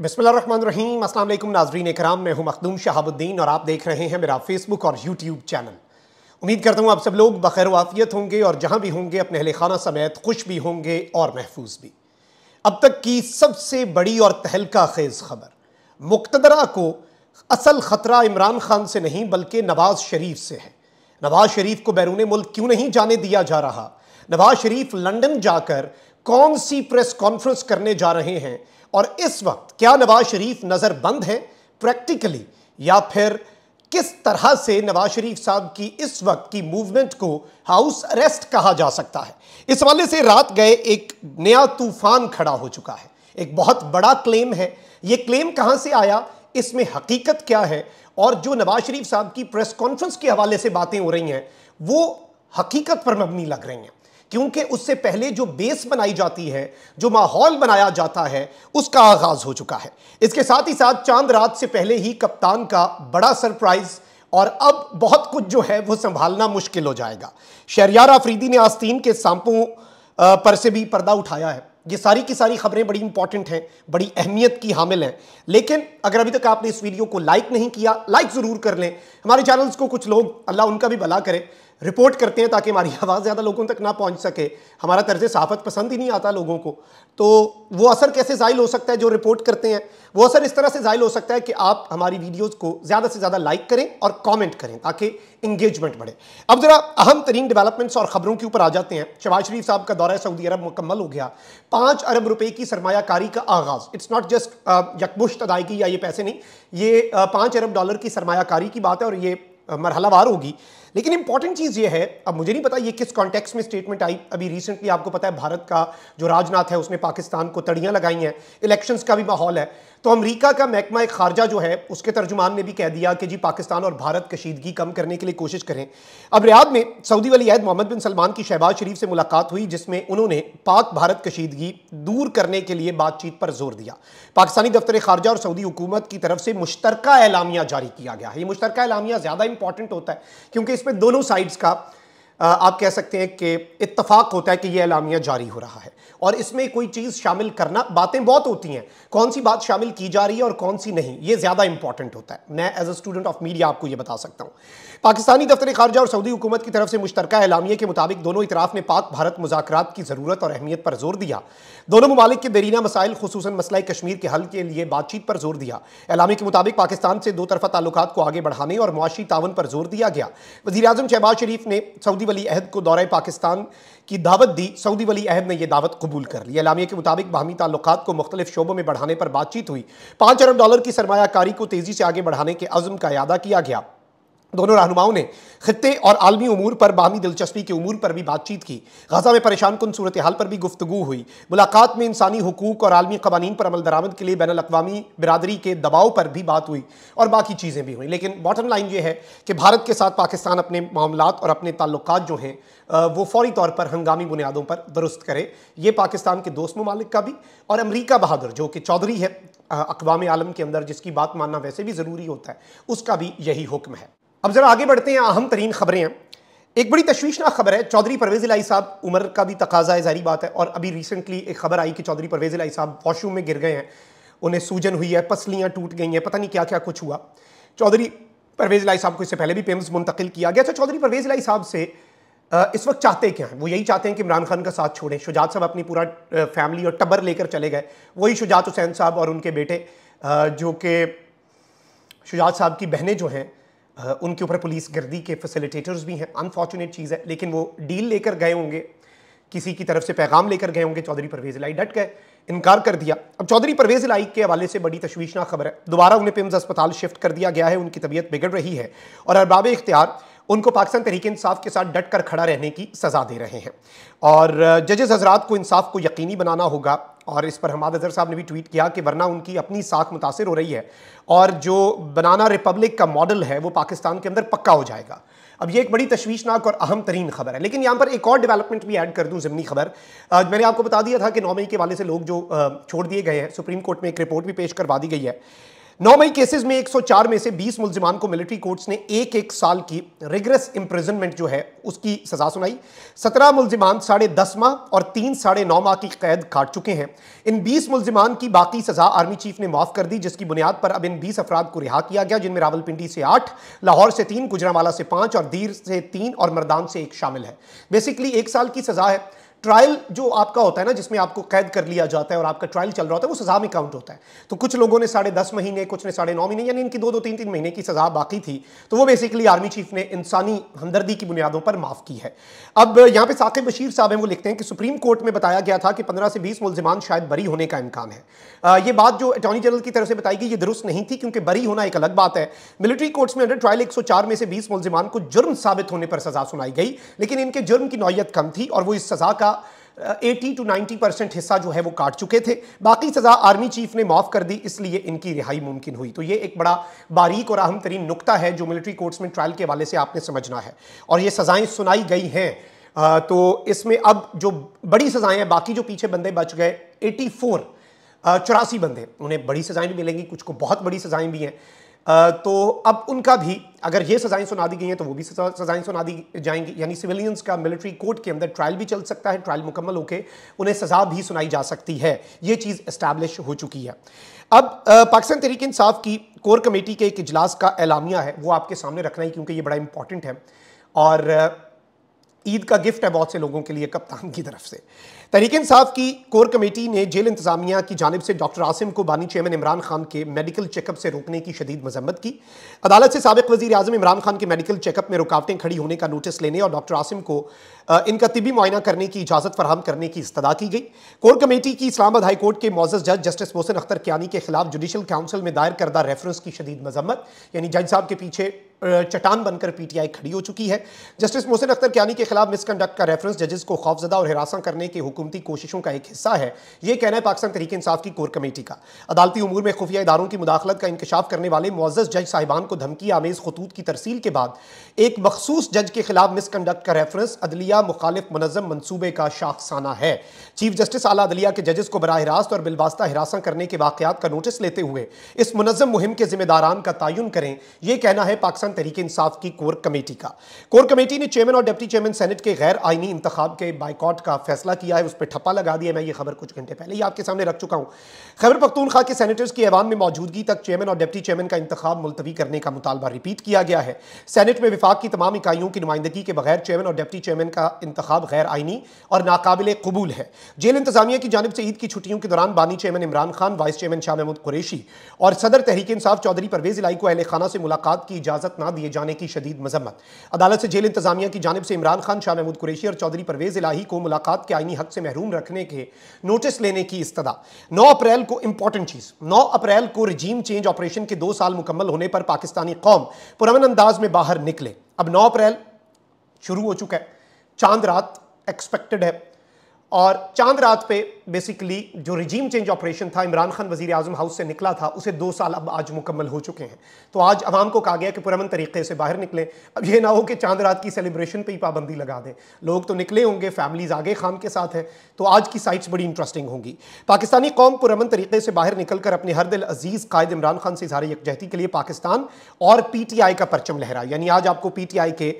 रहीम अस्सलाम नाजरीन कराम मैं हूं मखदूम शहाबुद्दीन और आप देख रहे हैं मेरा फेसबुक और यूट्यूब चैनल उम्मीद करता हूं आप सब लोग बखैर वाफियत होंगे और जहां भी होंगे अपने अहले खाना समेत खुश भी होंगे और महफूज भी अब तक की सबसे बड़ी और तहलका खेज खबर मुक्तदरा को असल ख़तरा इमरान खान से नहीं बल्कि नवाज शरीफ से है नवाज शरीफ को बैरून मुल्क क्यों नहीं जाने दिया जा रहा नवाज शरीफ लंदन जाकर कौन सी प्रेस कॉन्फ्रेंस करने जा रहे हैं और इस वक्त क्या नवाज शरीफ नज़रबंद है प्रैक्टिकली या फिर किस तरह से नवाज शरीफ साहब की इस वक्त की मूवमेंट को हाउस अरेस्ट कहा जा सकता है इस हवाले से रात गए एक नया तूफान खड़ा हो चुका है एक बहुत बड़ा क्लेम है ये क्लेम कहां से आया इसमें हकीकत क्या है और जो नवाज शरीफ साहब की प्रेस कॉन्फ्रेंस के हवाले से बातें हो रही हैं वो हकीकत पर मबनी लग रही हैं क्योंकि उससे पहले जो बेस बनाई जाती है जो माहौल बनाया जाता है उसका आगाज हो चुका है इसके साथ ही साथ चांद रात से पहले ही कप्तान का बड़ा सरप्राइज और अब बहुत कुछ जो है वो संभालना मुश्किल हो जाएगा शहरियार आफरीदी ने आस्तीन के सांपों पर से भी पर्दा उठाया है ये सारी की सारी खबरें बड़ी इंपॉर्टेंट हैं बड़ी अहमियत की हामिल हैं लेकिन अगर अभी तक आपने इस वीडियो को लाइक नहीं किया लाइक ज़रूर कर लें हमारे चैनल्स को कुछ लोग अल्लाह उनका भी भला करें रिपोर्ट करते हैं ताकि हमारी आवाज़ ज़्यादा लोगों तक ना पहुंच सके हमारा तर्ज सहाफ़त पसंद ही नहीं आता लोगों को तो वो असर कैसे ज़ायल हो सकता है जो रिपोर्ट करते हैं वो असर इस तरह से ज़ायल हो सकता है कि आप हमारी वीडियोज़ को ज़्यादा से ज़्यादा लाइक करें और कॉमेंट करें ताकि इंगेजमेंट बढ़े अब ज़रा अहम तरीन डेवलपमेंट्स और ख़बरों के ऊपर आ जाते हैं शबाज शरीफ साहब का दौरा सऊदी अरब मुकम्मल हो गया पाँच अरब रुपये की सरमाकारी का आगाज़ इट्स नॉट जस्ट यकमुश्त अदायगी या ये पैसे नहीं ये uh, पाँच अरब डॉलर की सरमाकारी की बात है और ये uh, मरहलावार होगी लेकिन इंपॉर्टेंट चीज ये है अब मुझे नहीं पता ये किस कॉन्टेक्स में स्टेटमेंट आई अभी रिसेंटली आपको पता है भारत का जो राजनाथ है उसने पाकिस्तान को तड़ियां लगाई हैं इलेक्शंस का भी माहौल है तो अमेरिका का महकमा खारजा जो है उसके तर्जुमान ने भी कह दिया कि जी पाकिस्तान और भारत कशीदगी कम करने के लिए कोशिश करें अब रियाद में सऊदी वली अहद मोहम्मद बिन सलमान की शहबाज शरीफ से मुलाकात हुई जिसमें उन्होंने पाक भारत कशीदगी दूर करने के लिए बातचीत पर जोर दिया पाकिस्तानी दफ्तर खारजा और सऊदी हुकूमत की तरफ से मुश्तरका एलामिया जारी किया गया है ये मुश्तरका एलामिया ज़्यादा इंपॉर्टेंट होता है क्योंकि इस पे दोनों साइड्स का आप कह सकते हैं कि इतफाक होता है कि यह अलामिया जारी हो रहा है और इसमें कोई चीज़ शामिल करना बातें बहुत होती हैं कौन सी बात शामिल की जा रही है और कौन सी नहीं ये ज़्यादा इंपॉर्टेंट होता है मैं as a student of media आपको ये बता सकता हूं पाकिस्तानी दफ्तर खारजा और सऊदी हुकूमत की तरफ से मुश्तर एलामिया के मुताबिक दोनों इतराफ़ ने पाक भारत मुजात की ज़रूरत और अहमियत पर जोर दिया दोनों ममालिक के दरीना मसाइल खसूस मसला कश्मीर के हल के लिए बातचीत पर जोर दिया एलामी के मुताबिक पाकिस्तान से दो तरफा ताल्लुक को आगे बढ़ाने और मुआशी तावन पर जोर दिया गया वजी अजम शहबाज शरीफ ने सऊदी वली अहद को दौरे पाकिस्तान की दावत दी सऊदी वली अहद ने यह दावत कबूल कर ली अलामिया के मुताबिक बाहमी ताल्लुक को मुख्तलिफ शोबों में बढ़ाने पर बातचीत हुई पाँच अरब डॉलर की सरमाकारी को तेज़ी से आगे बढ़ाने के अज़म का अदा किया गया दोनों रहनुमाओं ने खत्े और आलमी उमूर पर बाहमी दिलचस्पी के उमूर पर भी बातचीत की गजा में परेशान कन सूरत हाल पर भी गुफ्तु हुई मुलाकात में इंसानी हकूक और आलमी कवानीन पर अमल दरामद के लिए बैन अवी बरदरी के दबाव पर भी बात हुई और बाकी चीज़ें भी हुई लेकिन बॉटम लाइन ये है कि भारत के साथ पाकिस्तान अपने मामला और अपने ताल्लुक जो हैं वो फौरी तौर पर हंगामी बुनियादों पर दुरुस्त करे ये पाकिस्तान के दोस्त ममालिक का भी और अमरीका बहादुर जो कि चौधरी है अकवाम आलम के अंदर जिसकी बात मानना वैसे भी ज़रूरी होता है उसका भी यही हुक्म है अब जरा आगे बढ़ते हैं अहम तरीन खबरें हैं एक बड़ी तशवीशनाक खबर है चौधरी परवेज इलाई साहब उम्र का भी तकाजा है जारी बात है और अभी रिसेंटली एक खबर आई कि चौधरी परवेज इलाई साहब वॉशरूम में गिर गए हैं उन्हें सूजन हुई है पसलियाँ टूट गई हैं पता नहीं क्या क्या कुछ हुआ चौधरी परवेज लाई साहब को इससे पहले भी पेम्स मुंतकिल किया गया अच्छा चौधरी परवेज लाई साहब से इस वक्त चाहते क्या हैं वो यही चाहते हैं कि इमरान खान का साथ छोड़ें शुजात साहब अपनी पूरा फैमिली और टबर लेकर चले गए वही शुजात हुसैन साहब और उनके बेटे जो कि शुजात साहब की बहनें जो हैं उनके ऊपर पुलिस गर्दी के फैसिलिटेटर्स भी हैं अनफॉर्चुनेट चीज़ है लेकिन वो डील लेकर गए होंगे किसी की तरफ से पैगाम लेकर गए होंगे चौधरी परवेज लाई डट गए इनकार कर दिया अब चौधरी परवेज लाई के हवाले से बड़ी तशवीशनाक खबर है दोबारा उन्हें पिम्स अस्पताल शिफ्ट कर दिया गया है उनकी तबीयत बिगड़ रही है और अरबाब इख्तियार उनको पाकिस्तान तहरीक इंसाफ के साथ डट कर खड़ा रहने की सज़ा दे रहे हैं और जजेस हजरात को इंसाफ को यकीनी बनाना होगा और इस पर हमाद अजहर साहब ने भी ट्वीट किया कि वरना उनकी अपनी साख मुतासर हो रही है और जो बनाना रिपब्लिक का मॉडल है वो पाकिस्तान के अंदर पक्का हो जाएगा अब ये एक बड़ी तशवीशनाक और अहम तरीन खबर है लेकिन यहाँ पर एक और डेवलपमेंट भी ऐड कर दूँ ज़मनी खबर मैंने आपको बता दिया था कि नौ मई के वाले से लोग जो छोड़ दिए गए हैं सुप्रीम कोर्ट में एक रिपोर्ट भी पेश करवा दी गई है नौ मई केसेस में 104 में से 20 मुलजिमान को मिलिट्री कोर्ट्स ने एक एक साल की रिग्रेस इंप्रिजनमेंट जो है उसकी सजा सुनाई 17 मुलजिमान साढ़े दस माह और तीन साढ़े नौ माह की कैद काट चुके हैं इन 20 मुलजिमान की बाकी सजा आर्मी चीफ ने माफ कर दी जिसकी बुनियाद पर अब इन 20 अफराद को रिहा किया गया जिनमें रावलपिंडी से आठ लाहौर से तीन गुजरावाला से पांच और दीर से तीन और मरदान से एक शामिल है बेसिकली एक साल की सजा है ट्रायल जो आपका होता है ना जिसमें आपको कैद कर लिया जाता है और आपका ट्रायल चल रहा होता है वो सजा में काउंट होता है तो कुछ लोगों ने साढ़े दस महीने कुछ ने साढ़े नौ महीने यानी इनकी दो दो तीन तीन महीने की सजा बाकी थी तो वो बेसिकली आर्मी चीफ ने इंसानी हमदर्दी की बुनियादों पर माफ की है अब यहाँ पे साकिब बशीर साहब हैं वो लिखते हैं कि सुप्रीम कोर्ट में बताया गया था कि पंद्रह से बीस मुलजमान शायद बरी होने का इम्कान है ये बात जो अटॉर्नी जनरल की तरफ से बताई गई ये दुरुस्त नहीं थी क्योंकि बरी होना एक अलग बात है मिलिट्री कोर्ट्स में अंडर ट्रायल 104 में से बीस मुलजमान को जुर्म साबित होने पर सजा सुनाई गई लेकिन इनके जुर्म की नौीयत कम थी और वो इस सजा का का 80 टू 90 परसेंट हिस्सा जो है वो काट चुके थे बाकी सज़ा आर्मी चीफ ने माफ़ कर दी इसलिए इनकी रिहाई मुमकिन हुई तो ये एक बड़ा बारीक और अहम तरीन नुकता है जो मिलिट्री कोर्ट्स में ट्रायल के हवाले से आपने समझना है और ये सजाएं सुनाई गई हैं तो इसमें अब जो बड़ी सजाएं हैं बाकी जो पीछे बंदे बच गए एटी फोर बंदे उन्हें बड़ी सजाएं भी मिलेंगी कुछ को बहुत बड़ी सजाएं भी हैं तो अब उनका भी अगर ये सजाएं सुना दी गई हैं तो वो भी सजाएं सुना दी जाएंगी यानी सिविलियंस का मिलिट्री कोर्ट के अंदर ट्रायल भी चल सकता है ट्रायल मुकम्मल होकर उन्हें सजा भी सुनाई जा सकती है ये चीज़ एस्टैब्लिश हो चुकी है अब पाकिस्तान तहरीक इंसाफ की कोर कमेटी के एक इजलास का एलामिया है वो आपके सामने रखना है क्योंकि ये बड़ा इंपॉर्टेंट है और ईद का गिफ्ट है बहुत से लोगों के लिए कप्तान की तरफ से तहरीक इंसाफ की कोर कमेटी ने जेल इंतजामिया की जानब से डॉक्टर आसिम को बानी चेयरमैन इमरान खान के मेडिकल चेकअप से रोकने की शदीद मजम्मत की अदालत से सबक वजी अजम इमरान खान के मेडिकल चेकअप में रुकावटें खड़ी होने का नोटिस लेने और डॉक्टर आसिम को इनका तबी मुआयना करने की इजाज़त फराम करने की इस्तः की गई कोर कमेटी की इस्लामाबाद हाईकोर्ट के मोजस जज जस्टिस मोहसिन अख्तर क्यानी के खिलाफ जुडिशल काउंसिल में दायर करदा रेफरेंस की शदीद मजम्मत यानी जज साहब के पीछे चटान बनकर पीटीआई खड़ी हो चुकी है जस्टिस मोहसिन अख्तर क्यानी के खिलाफ मिसकंडक्ट का रेफरेंस जजेस को खौफजदा और हिरासा करने की हुकूमती कोशिशों का एक हिस्सा है यह कहना है पाकिस्तान तरीके इंसाफ की कोर कमेटी का अदालती उमूर में खुफिया इदारों की मुदाखलत का इंकशाफ करने वाले मुआज़ जज साहिबान को धमकी आमेज खतूत की तरसील के बाद एक मखसूस जज के खिलाफ मिसकंडक्ट का रेफरेंस अदलिया मुखालिफ मनजम मनसूबे का शाखसाना है चीफ जस्टिस आला अदलिया के जजेस को बरह रास्त और बिलवास्ता हिरासा करने के वाकत का नोटिस लेते हुए इस मुनजम मुहिम के जिम्मेदारान का तयन करें यह कहना है पाकिस्तान पाकिस्तान तरीके इंसाफ की कोर कमेटी का कोर कमेटी ने चेयरमैन और डिप्टी चेयरमैन सेनेट के गैर आइनी इंतखाब के बाइकॉट का फैसला किया है उस पर ठप्पा लगा दिया मैं ये खबर कुछ घंटे पहले ही आपके सामने रख चुका हूँ खबर पख्तून खा के सेनेटर्स की ऐवान में मौजूदगी तक चेयरमैन और डिप्टी चेयरमैन का इंतबाब मुलतवी करने का मुतालबा रिपीट किया गया है सैनेट में विफाक की तमाम इकाइयों की नुमाइंदगी के बगैर चेयरमैन और डिप्टी चेयरमैन का इंतखाब गैर आइनी और नाकबिल कबूल है जेल इंतजामिया की जानब से ईद की छुट्टियों के दौरान बानी chairman Imran Khan vice chairman Shah Mahmood Qureshi और सदर तहरीक इंसाफ चौधरी परवेज इलाई को अहल खाना से मुलाकात की इजाजत इजाजत ना दिए जाने की शदीद मजम्मत अदालत से जेल इंतजामिया की जानब से इमरान खान शाह महमूद कुरेशी और चौधरी परवेज इलाही को मुलाकात के आईनी हक से महरूम रखने के नोटिस लेने की इस्तः नौ अप्रैल को इंपॉर्टेंट चीज़ नौ अप्रैल को रिजीम चेंज ऑपरेशन के दो साल मुकम्मल होने पर पाकिस्तानी कौम पुरमन अंदाज में बाहर निकले अब नौ अप्रैल शुरू हो चुका है चांद रात एक्सपेक्टेड है और चांद रात पे बेसिकली जो रिजीम चेंज ऑपरेशन था इमरान खान वजीर आजम हाउस से निकला था उसे दो साल अब आज मुकम्मल हो चुके हैं तो आज आवाम को कहा गया कि पुरमन तरीके से बाहर निकले अब ये ना हो कि चांद रात की सेलिब्रेशन पे ही पाबंदी लगा दें लोग तो निकले होंगे फैमिलीज आगे खाम के साथ हैं तो आज की साइट्स बड़ी इंटरेस्टिंग होंगी पाकिस्तानी कौम पुरमन तरीके से बाहर निकल कर अपने हर दिल अजीज़ कायद इमरान खान से इजहार यकजहती के लिए पाकिस्तान और पी टी आई का परचम लहरा यानी आज आपको पी टी आई के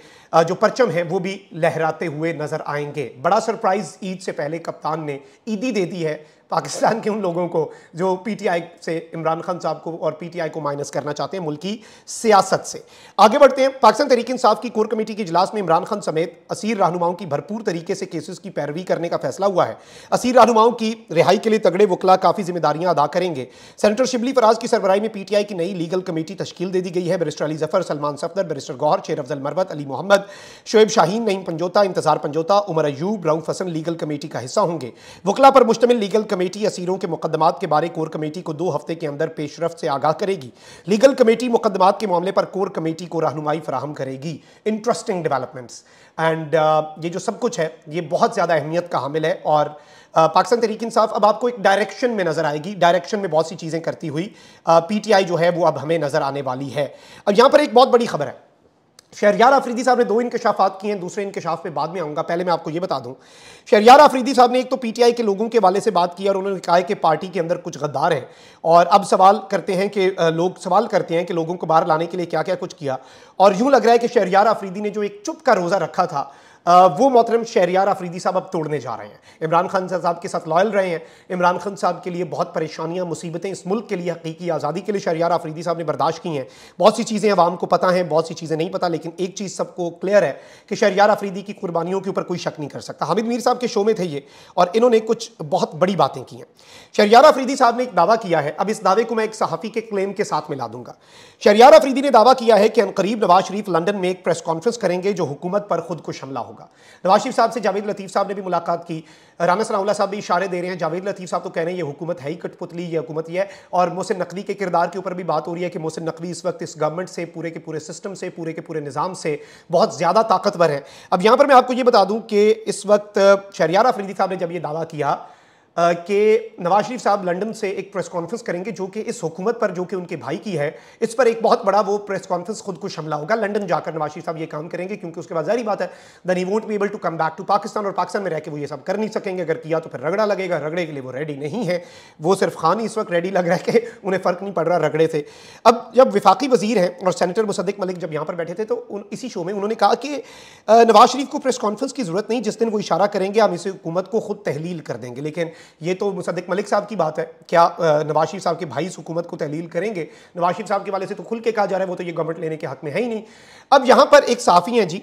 जो परचम है वो भी लहराते हुए नजर आएंगे बड़ा सरप्राइज ईद से पहले कप्तान ने ईदी दे दी है पाकिस्तान के उन लोगों को जो पीटीआई से इमरान खान साहब को और पीटीआई को माइनस करना चाहते हैं मुल्की सियासत से आगे बढ़ते हैं पाकिस्तान तरीके इंसाफ की कोर कमेटी के इजलास में इमरान खान समेत असीर रहनुमाओं की भरपूर तरीके से केसेस की पैरवी करने का फैसला हुआ है असीर रहनुमाओं की रिहाई के लिए तगड़े वकला काफ़ी जिम्मेदारियां अदा करेंगे सेनेटर शिबली फराज की सरबराई में पीटीआई की नई लीगल कमेटी तश्ल दे दी गई है बैरिस्टर अली जफर सलमान सफदर बैरिस्टर गौहर शेर अफजल मरबत अली मोहम्मद शोएब शाहीन नईम पंजोता इंतजार पंजोता उमर अयूब राउ फसन लीगल कमेटी का हिस्सा होंगे वकला पर मुश्तमिल लीगल कमेटी असीरों के मुकदमात के बारे कोर कमेटी को दो हफ्ते के अंदर पेशरफ से आगाह करेगी लीगल कमेटी मुकदमात के मामले पर कोर कमेटी को रहनुमाई फराहम करेगी इंटरेस्टिंग डेवलपमेंट्स एंड ये जो सब कुछ है ये बहुत ज़्यादा अहमियत का हामिल है और uh, पाकिस्तान तरीक इंसाफ अब आपको एक डायरेक्शन में नज़र आएगी डायरेक्शन में बहुत सी चीज़ें करती हुई पीटीआई uh, जो है वो अब हमें नज़र आने वाली है अब यहाँ पर एक बहुत बड़ी खबर है शहरियार आफरीदी साहब ने दो इंकशाफात किए हैं दूसरे इंकशाफ पे बाद में आऊँगा पहले मैं आपको ये बता दूँ शहरियार आफरीदी साहब ने एक तो पीटीआई के लोगों के वाले से बात की और उन्होंने कहा कि पार्टी के अंदर कुछ गद्दार हैं और अब सवाल करते हैं कि लोग सवाल करते हैं कि लोगों को बाहर लाने के लिए क्या क्या कुछ किया और यूँ लग रहा है कि शहरियार आफरीदी ने जो एक चुप का रोज़ा रखा था वो मोहतरम शहरियार आफरीदी साहब अब तोड़ने जा रहे हैं इमरान खान साहब के साथ लॉयल रहे हैं इमरान खान साहब के लिए बहुत परेशानियाँ मुसीबतें इस मुल्क के लिए हकीकी आज़ादी के लिए शहरियार आफरीदी साहब ने बर्दाश्त की हैं बहुत सी चीज़ें आवाम को पता हैं बहुत सी चीज़ें नहीं पता लेकिन एक चीज़ सबको क्लियर है कि शहरियार आफरीदी की कुर्बानियों के ऊपर कोई शक नहीं कर सकता हामिद मीर साहब के शो में थे ये और इन्होंने कुछ बहुत बड़ी बातें की हैं शहरियार आफरीदी साहब ने एक दावा किया है अब इस दावे को मैं एक सहाफ़ी के क्लेम के साथ मिला दूंगा शहरियार आफरीदी ने दावा किया है कि अनकरीब नवाज शरीफ लंदन में एक प्रेस कॉन्फ्रेंस करेंगे जो हुकूमत पर खुद कुछ हमला होगा होगा नवाज शरीफ साहब से जावेद लतीफ़ साहब ने भी मुलाकात की राना सनाउल्ला साहब भी इशारे दे रहे हैं जावेद लतीफ़ साहब तो कह रहे हैं ये हुकूमत है ही कठपुतली ये हुकूमत ही है और मोहसिन नकवी के किरदार के ऊपर भी बात हो रही है कि मोहसिन नकवी इस वक्त इस गवर्नमेंट से पूरे के पूरे सिस्टम से पूरे के पूरे निज़ाम से बहुत ज़्यादा ताकतवर है अब यहाँ पर मैं आपको ये बता दूँ कि इस वक्त शहरियार अफरीदी साहब ने जब ये दावा किया कि नवाज शरीफ साहब लंदन से एक प्रेस कॉन्फ्रेंस करेंगे जो कि इस हुकूमत पर जो कि उनके भाई की है इस पर एक बहुत बड़ा वो प्रेस कॉन्फ्रेंस खुद को हमला होगा लंदन जाकर नवाज शरीफ साहब ये काम करेंगे क्योंकि उसके बाद जारी बात है then we would be able to come back to Pakistan और पाकिस्तान में रहकर वो ये सब कर नहीं सकेंगे अगर किया तो फिर रगड़ा लगेगा रगड़े के लिए वो रेडी नहीं है वो सिर्फ खान ही इस वक्त रेडी लग रहा है कि उन्हें फ़र्क नहीं पड़ रहा रगड़े से अब जब विफाकी वजीर हैं और सैनिटर मुसदक मलिक जब यहाँ पर बैठे थे तो उन, इसी शो में उन्होंने कहा कि नवाज शरीफ को प्रेस कॉन्फ्रेंस की ज़रूरत नहीं जिस दिन वो इशारा करेंगे हम इसे हुकूमत को खुद तहलील कर देंगे लेकिन ये तो मुसदक मलिक साहब की बात है क्या नवाज शरीफ साहब के भाई इस हुकूमत को तहलील करेंगे नवाज शरीफ साहब के वाले से तो खुल के कहा जा रहा है वो तो ये गवर्नमेंट लेने के हक में है ही नहीं अब यहाँ पर एक साफ़ी हैं जी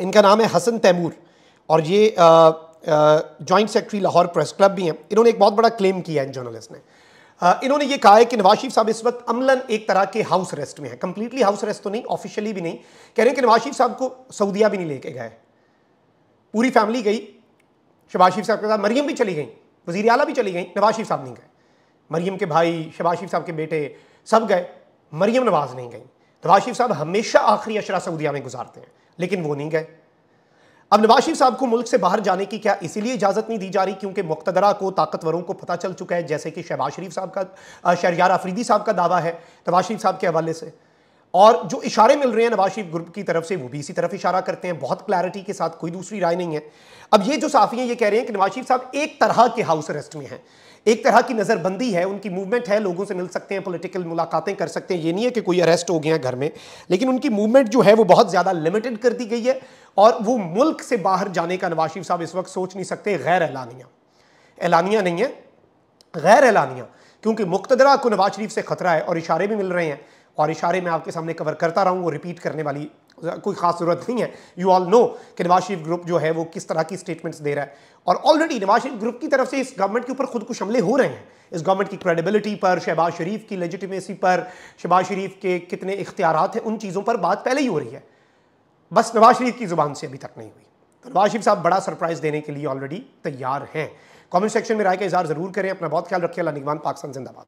इनका नाम है हसन तैमूर और ये joint secretary Lahore press club भी हैं इन्होंने एक बहुत बड़ा क्लेम किया है जर्नलिस्ट ने इन्होंने ये कहा है कि नवाज शरीफ साहब इस वक्त अमलन एक तरह के हाउस रेस्ट में है कंप्लीटली हाउस रेस्ट तो नहीं ऑफिशियली भी नहीं कह रहे हैं कि नवाज शरीफ साहब को सऊदिया भी नहीं लेके गए पूरी फैमिली गई शबाज शरीफ साहब के साथ मरीम भी चली गई वजी अला भी चली गई नवाज शरीफ साहब नहीं गए मरीम के भाई शबाज शरीफ साहब के बेटे सब गए मरीम नवाज नहीं गई नवाज शरीफ साहब हमेशा आखिरी अशरा सऊदिया में गुजारते हैं लेकिन वो नहीं गए अब नवाज शरीफ साहब को मुल्क से बाहर जाने की क्या इसीलिए इजाज़त नहीं दी जा रही क्योंकि मुख्तदरा को ताकतवरों को पता चल चुका है जैसे कि शहबाज शरीफ साहब का शहरियार आफरीदी साहब का दावा है नवाज शरीफ साहब के हवाले से और जो इशारे मिल रहे हैं नवाज शरीफ ग्रुप की तरफ से वो भी इसी तरफ इशारा करते हैं बहुत क्लैरिटी के साथ कोई दूसरी राय नहीं है अब ये जो साफी हैं ये कह रहे हैं कि नवाज शरीफ साहब एक तरह के हाउस अरेस्ट में हैं एक तरह की नज़रबंदी है उनकी मूवमेंट है लोगों से मिल सकते हैं पॉलिटिकल मुलाकातें कर सकते हैं ये नहीं है कि कोई अरेस्ट हो गया है घर में लेकिन उनकी मूवमेंट जो है वो बहुत ज़्यादा लिमिटेड कर दी गई है और वो मुल्क से बाहर जाने का नवाज शरीफ साहब इस वक्त सोच नहीं सकते गैर एलानिया एलानिया नहीं है गैर एलानिया क्योंकि मुक्तदरा को नवाज शरीफ से खतरा है और इशारे भी मिल रहे हैं और इशारे में आपके सामने कवर करता रहा हूँ वो रिपीट करने वाली कोई खास जरूरत नहीं है यू ऑल नो कि नवाज शरीफ ग्रुप जो है वो किस तरह की स्टेटमेंट्स दे रहा है और ऑलरेडी नवाज शरीफ ग्रुप की तरफ से इस गवर्नमेंट के ऊपर खुद कुछ हमले हो रहे हैं इस गवर्नमेंट की क्रेडिबिलिटी पर शहबाज शरीफ की लेजिटिमेसी पर शहबाज शरीफ के कितने इख्तियार हैं उन चीज़ों पर बात पहले ही हो रही है बस नवाज शरीफ की ज़ुबान से अभी तक नहीं हुई तो नवाज शरीफ साहब बड़ा सरप्राइज़ देने के लिए ऑलरेडी तैयार हैं कमेंट सेक्शन में राय का इजहार ज़रूर करें अपना बहुत ख्याल रखिए अला निगवान पाकिस्तान जिंदाबाद